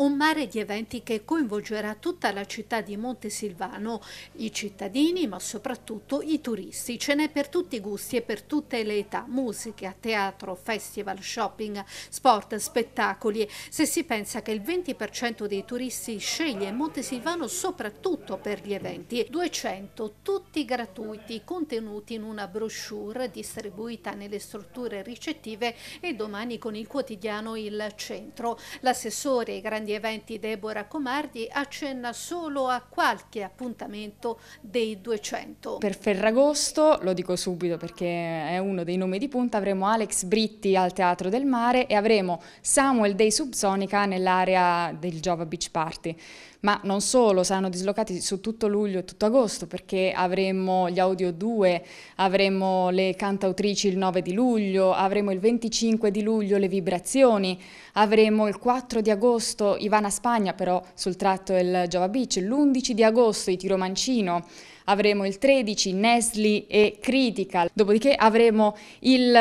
un mare di eventi che coinvolgerà tutta la città di Montesilvano, i cittadini ma soprattutto i turisti. Ce n'è per tutti i gusti e per tutte le età, musica, teatro, festival, shopping, sport, spettacoli. Se si pensa che il 20% dei turisti sceglie Montesilvano soprattutto per gli eventi, 200 tutti gratuiti contenuti in una brochure distribuita nelle strutture ricettive e domani con il quotidiano Il Centro. L'assessore e i grandi degli eventi Deborah Comardi accenna solo a qualche appuntamento dei 200. Per Ferragosto, lo dico subito perché è uno dei nomi di punta, avremo Alex Britti al Teatro del Mare e avremo Samuel dei Subsonica nell'area del Java Beach Party ma non solo, saranno dislocati su tutto luglio e tutto agosto perché avremo gli Audio 2, avremo le cantautrici il 9 di luglio, avremo il 25 di luglio le vibrazioni, avremo il 4 di agosto Ivana Spagna però sul tratto del Giova Beach, l'11 di agosto i Tiromancino, avremo il 13 Nesli e Critical, dopodiché avremo il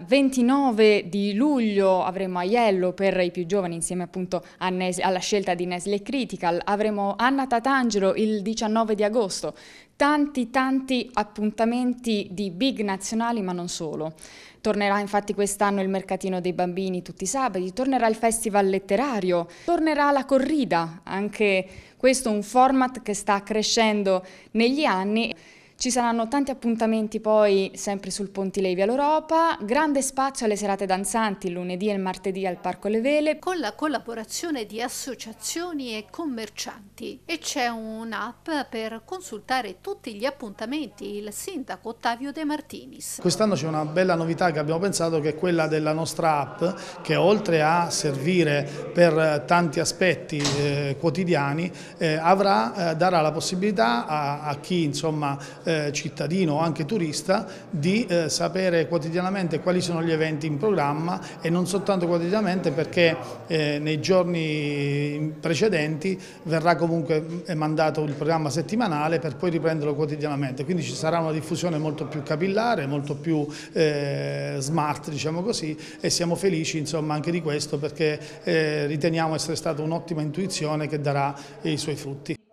29 eh, di luglio avremo Aiello per i più giovani insieme appunto Nesli, alla scelta di Nesli e Critical, avremo Anna Tatangelo il 19 di agosto tanti tanti appuntamenti di big nazionali ma non solo. Tornerà infatti quest'anno il mercatino dei bambini tutti i sabati, tornerà il festival letterario, tornerà la corrida, anche questo è un format che sta crescendo negli anni. Ci saranno tanti appuntamenti poi sempre sul Pontilevi all'Europa, grande spazio alle serate danzanti lunedì e martedì al Parco Le Vele. Con la collaborazione di associazioni e commercianti e c'è un'app per consultare tutti gli appuntamenti, il sindaco Ottavio De Martinis. Quest'anno c'è una bella novità che abbiamo pensato che è quella della nostra app che oltre a servire per tanti aspetti eh, quotidiani eh, avrà, eh, darà la possibilità a, a chi insomma eh, cittadino o anche turista di eh, sapere quotidianamente quali sono gli eventi in programma e non soltanto quotidianamente perché eh, nei giorni precedenti verrà comunque eh, mandato il programma settimanale per poi riprenderlo quotidianamente, quindi ci sarà una diffusione molto più capillare, molto più eh, smart diciamo così e siamo felici insomma anche di questo perché eh, riteniamo essere stata un'ottima intuizione che darà i suoi frutti.